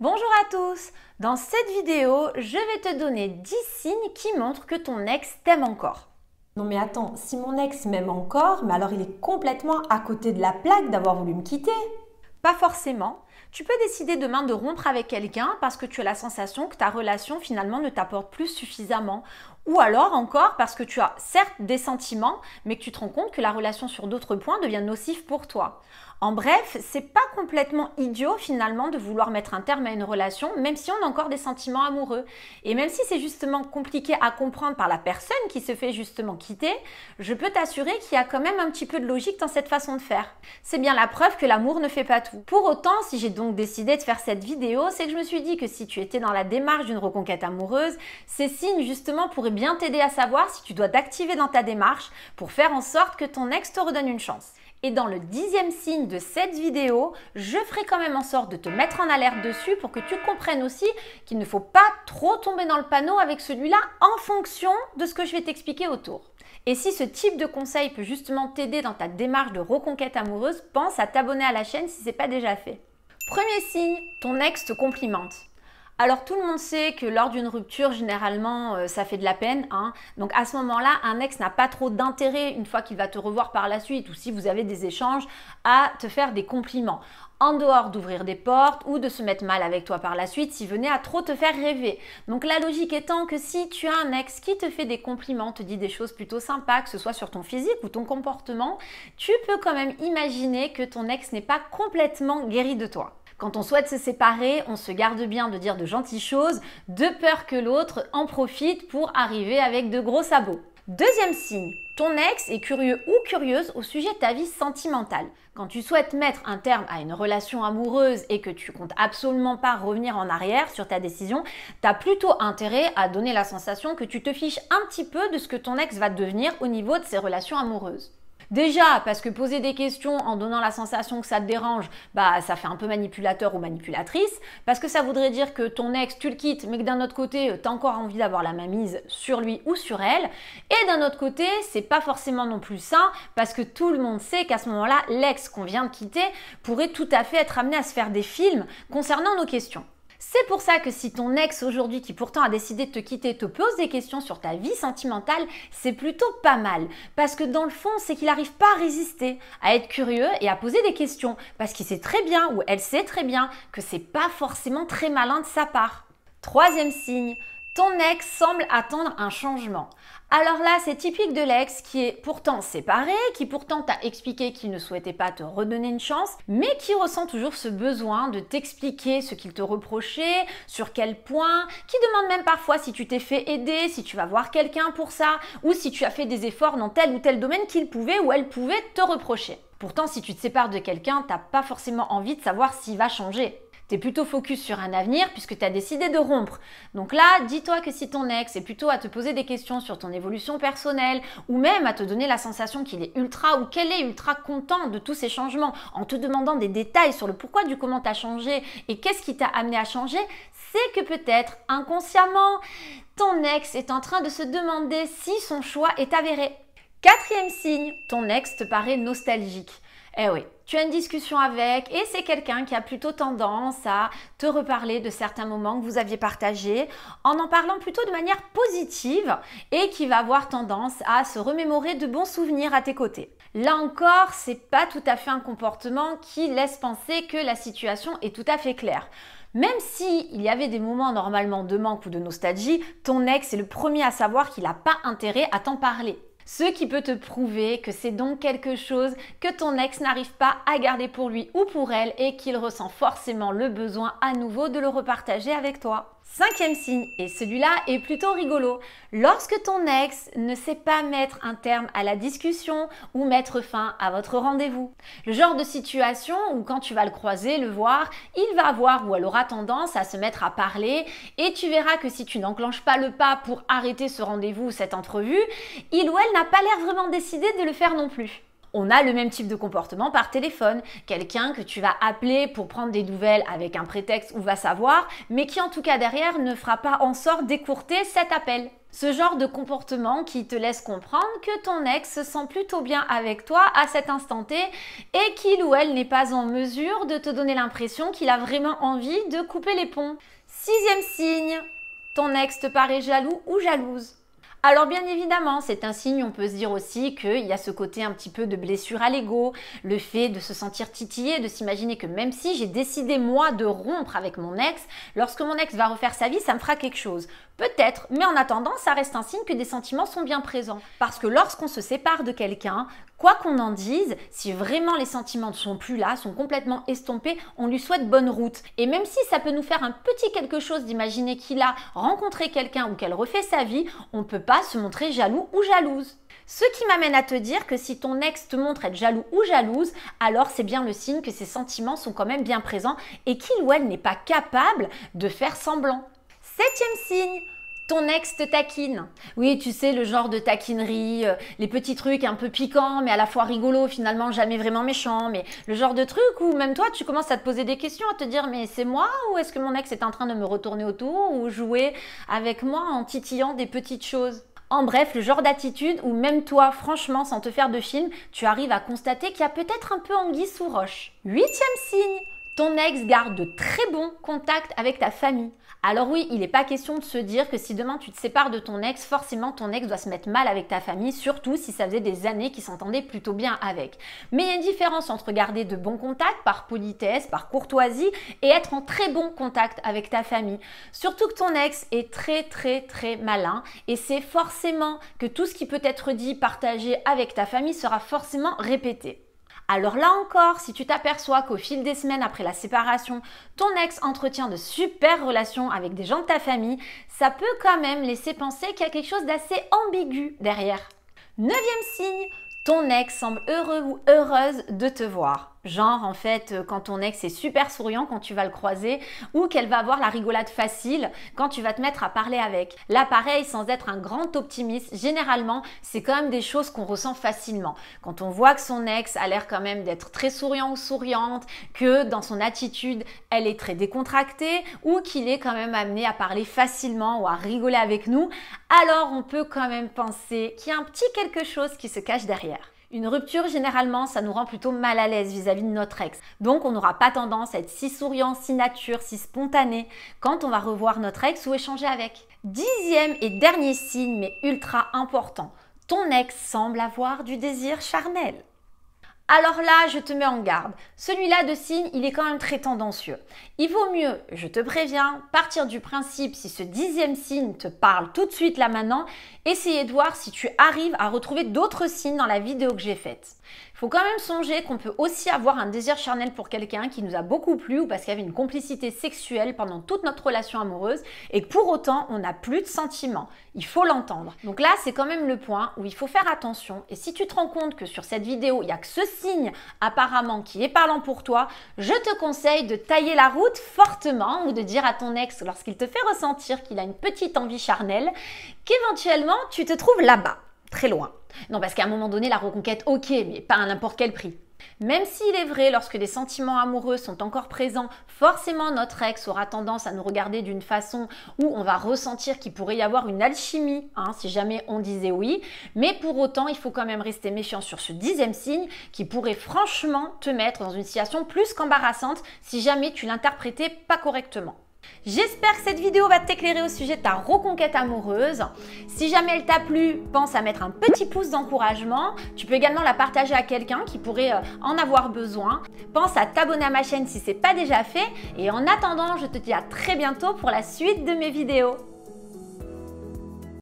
Bonjour à tous Dans cette vidéo, je vais te donner 10 signes qui montrent que ton ex t'aime encore. Non mais attends, si mon ex m'aime encore, mais alors il est complètement à côté de la plaque d'avoir voulu me quitter Pas forcément. Tu peux décider demain de rompre avec quelqu'un parce que tu as la sensation que ta relation finalement ne t'apporte plus suffisamment ou alors encore parce que tu as certes des sentiments, mais que tu te rends compte que la relation sur d'autres points devient nocive pour toi. En bref, c'est pas complètement idiot finalement de vouloir mettre un terme à une relation, même si on a encore des sentiments amoureux. Et même si c'est justement compliqué à comprendre par la personne qui se fait justement quitter, je peux t'assurer qu'il y a quand même un petit peu de logique dans cette façon de faire. C'est bien la preuve que l'amour ne fait pas tout. Pour autant, si j'ai donc décidé de faire cette vidéo, c'est que je me suis dit que si tu étais dans la démarche d'une reconquête amoureuse, ces signes justement pourraient bien t'aider à savoir si tu dois t'activer dans ta démarche pour faire en sorte que ton ex te redonne une chance. Et dans le dixième signe de cette vidéo, je ferai quand même en sorte de te mettre en alerte dessus pour que tu comprennes aussi qu'il ne faut pas trop tomber dans le panneau avec celui-là en fonction de ce que je vais t'expliquer autour. Et si ce type de conseil peut justement t'aider dans ta démarche de reconquête amoureuse, pense à t'abonner à la chaîne si ce n'est pas déjà fait. Premier signe, ton ex te complimente. Alors tout le monde sait que lors d'une rupture, généralement, euh, ça fait de la peine. Hein. Donc à ce moment-là, un ex n'a pas trop d'intérêt, une fois qu'il va te revoir par la suite, ou si vous avez des échanges, à te faire des compliments. En dehors d'ouvrir des portes ou de se mettre mal avec toi par la suite, s'il venait à trop te faire rêver. Donc la logique étant que si tu as un ex qui te fait des compliments, te dit des choses plutôt sympas, que ce soit sur ton physique ou ton comportement, tu peux quand même imaginer que ton ex n'est pas complètement guéri de toi. Quand on souhaite se séparer, on se garde bien de dire de gentilles choses, de peur que l'autre en profite pour arriver avec de gros sabots. Deuxième signe, ton ex est curieux ou curieuse au sujet de ta vie sentimentale. Quand tu souhaites mettre un terme à une relation amoureuse et que tu comptes absolument pas revenir en arrière sur ta décision, t'as plutôt intérêt à donner la sensation que tu te fiches un petit peu de ce que ton ex va devenir au niveau de ses relations amoureuses. Déjà, parce que poser des questions en donnant la sensation que ça te dérange, bah ça fait un peu manipulateur ou manipulatrice, parce que ça voudrait dire que ton ex, tu le quittes, mais que d'un autre côté, euh, t'as encore envie d'avoir la main mise sur lui ou sur elle, et d'un autre côté, c'est pas forcément non plus sain, parce que tout le monde sait qu'à ce moment-là, l'ex qu'on vient de quitter pourrait tout à fait être amené à se faire des films concernant nos questions. C'est pour ça que si ton ex aujourd'hui qui pourtant a décidé de te quitter te pose des questions sur ta vie sentimentale, c'est plutôt pas mal. Parce que dans le fond, c'est qu'il n'arrive pas à résister, à être curieux et à poser des questions. Parce qu'il sait très bien, ou elle sait très bien, que c'est pas forcément très malin de sa part. Troisième signe, ton ex semble attendre un changement. Alors là, c'est typique de l'ex qui est pourtant séparé, qui pourtant t'a expliqué qu'il ne souhaitait pas te redonner une chance, mais qui ressent toujours ce besoin de t'expliquer ce qu'il te reprochait, sur quel point, qui demande même parfois si tu t'es fait aider, si tu vas voir quelqu'un pour ça, ou si tu as fait des efforts dans tel ou tel domaine qu'il pouvait ou elle pouvait te reprocher. Pourtant, si tu te sépares de quelqu'un, t'as pas forcément envie de savoir s'il va changer. T'es plutôt focus sur un avenir puisque t'as décidé de rompre. Donc là, dis-toi que si ton ex est plutôt à te poser des questions sur ton évolution personnelle ou même à te donner la sensation qu'il est ultra ou qu'elle est ultra content de tous ces changements en te demandant des détails sur le pourquoi du comment t'as changé et qu'est-ce qui t'a amené à changer, c'est que peut-être inconsciemment, ton ex est en train de se demander si son choix est avéré. Quatrième signe, ton ex te paraît nostalgique. Eh oui, tu as une discussion avec et c'est quelqu'un qui a plutôt tendance à te reparler de certains moments que vous aviez partagés en en parlant plutôt de manière positive et qui va avoir tendance à se remémorer de bons souvenirs à tes côtés. Là encore, c'est pas tout à fait un comportement qui laisse penser que la situation est tout à fait claire. Même si il y avait des moments normalement de manque ou de nostalgie, ton ex est le premier à savoir qu'il n'a pas intérêt à t'en parler. Ce qui peut te prouver que c'est donc quelque chose que ton ex n'arrive pas à garder pour lui ou pour elle et qu'il ressent forcément le besoin à nouveau de le repartager avec toi. Cinquième signe, et celui-là est plutôt rigolo. Lorsque ton ex ne sait pas mettre un terme à la discussion ou mettre fin à votre rendez-vous. Le genre de situation où quand tu vas le croiser, le voir, il va voir ou elle aura tendance à se mettre à parler et tu verras que si tu n'enclenches pas le pas pour arrêter ce rendez-vous ou cette entrevue, il ou elle n'a pas l'air vraiment décidé de le faire non plus. On a le même type de comportement par téléphone. Quelqu'un que tu vas appeler pour prendre des nouvelles avec un prétexte ou va savoir, mais qui en tout cas derrière ne fera pas en sorte d'écourter cet appel. Ce genre de comportement qui te laisse comprendre que ton ex se sent plutôt bien avec toi à cet instant T et qu'il ou elle n'est pas en mesure de te donner l'impression qu'il a vraiment envie de couper les ponts. Sixième signe, ton ex te paraît jaloux ou jalouse. Alors bien évidemment, c'est un signe, on peut se dire aussi qu'il y a ce côté un petit peu de blessure à l'ego, le fait de se sentir titillé, de s'imaginer que même si j'ai décidé moi de rompre avec mon ex, lorsque mon ex va refaire sa vie, ça me fera quelque chose. Peut-être, mais en attendant, ça reste un signe que des sentiments sont bien présents. Parce que lorsqu'on se sépare de quelqu'un, Quoi qu'on en dise, si vraiment les sentiments ne sont plus là, sont complètement estompés, on lui souhaite bonne route. Et même si ça peut nous faire un petit quelque chose d'imaginer qu'il a rencontré quelqu'un ou qu'elle refait sa vie, on ne peut pas se montrer jaloux ou jalouse. Ce qui m'amène à te dire que si ton ex te montre être jaloux ou jalouse, alors c'est bien le signe que ses sentiments sont quand même bien présents et qu'il ou elle n'est pas capable de faire semblant. Septième signe, ton ex te taquine. Oui, tu sais, le genre de taquinerie, euh, les petits trucs un peu piquants, mais à la fois rigolo, finalement jamais vraiment méchant, mais le genre de truc où même toi, tu commences à te poser des questions, à te dire, mais c'est moi ou est-ce que mon ex est en train de me retourner autour ou jouer avec moi en titillant des petites choses en bref, le genre d'attitude où même toi, franchement, sans te faire de film, tu arrives à constater qu'il y a peut-être un peu anguille sous roche. Huitième signe, ton ex garde de très bons contacts avec ta famille. Alors oui, il n'est pas question de se dire que si demain tu te sépares de ton ex, forcément ton ex doit se mettre mal avec ta famille, surtout si ça faisait des années qu'il s'entendait plutôt bien avec. Mais il y a une différence entre garder de bons contacts par politesse, par courtoisie, et être en très bon contact avec ta famille. Surtout que ton ex est très très très malin, et c'est forcément que tout ce qui peut être dit, partagé avec ta famille sera forcément répété. Alors là encore, si tu t'aperçois qu'au fil des semaines après la séparation, ton ex entretient de super relations avec des gens de ta famille, ça peut quand même laisser penser qu'il y a quelque chose d'assez ambigu derrière. Neuvième signe, ton ex semble heureux ou heureuse de te voir. Genre, en fait, euh, quand ton ex est super souriant quand tu vas le croiser, ou qu'elle va avoir la rigolade facile quand tu vas te mettre à parler avec. Là, pareil, sans être un grand optimiste, généralement, c'est quand même des choses qu'on ressent facilement. Quand on voit que son ex a l'air quand même d'être très souriant ou souriante, que dans son attitude, elle est très décontractée, ou qu'il est quand même amené à parler facilement ou à rigoler avec nous, alors on peut quand même penser qu'il y a un petit quelque chose qui se cache derrière. Une rupture, généralement, ça nous rend plutôt mal à l'aise vis-à-vis de notre ex. Donc on n'aura pas tendance à être si souriant, si nature, si spontané quand on va revoir notre ex ou échanger avec. Dixième et dernier signe, mais ultra important, ton ex semble avoir du désir charnel. Alors là, je te mets en garde. Celui-là de signe, il est quand même très tendancieux. Il vaut mieux, je te préviens, partir du principe si ce dixième signe te parle tout de suite là maintenant, essayer de voir si tu arrives à retrouver d'autres signes dans la vidéo que j'ai faite faut quand même songer qu'on peut aussi avoir un désir charnel pour quelqu'un qui nous a beaucoup plu ou parce qu'il y avait une complicité sexuelle pendant toute notre relation amoureuse et pour autant on n'a plus de sentiments. Il faut l'entendre. Donc là, c'est quand même le point où il faut faire attention. Et si tu te rends compte que sur cette vidéo, il n'y a que ce signe apparemment qui est parlant pour toi, je te conseille de tailler la route fortement ou de dire à ton ex lorsqu'il te fait ressentir qu'il a une petite envie charnelle qu'éventuellement tu te trouves là-bas très loin. Non, parce qu'à un moment donné, la reconquête, ok, mais pas à n'importe quel prix. Même s'il est vrai, lorsque des sentiments amoureux sont encore présents, forcément notre ex aura tendance à nous regarder d'une façon où on va ressentir qu'il pourrait y avoir une alchimie, hein, si jamais on disait oui. Mais pour autant, il faut quand même rester méfiant sur ce dixième signe qui pourrait franchement te mettre dans une situation plus qu'embarrassante si jamais tu l'interprétais pas correctement. J'espère que cette vidéo va t'éclairer au sujet de ta reconquête amoureuse. Si jamais elle t'a plu, pense à mettre un petit pouce d'encouragement. Tu peux également la partager à quelqu'un qui pourrait euh, en avoir besoin. Pense à t'abonner à ma chaîne si ce n'est pas déjà fait. Et en attendant, je te dis à très bientôt pour la suite de mes vidéos.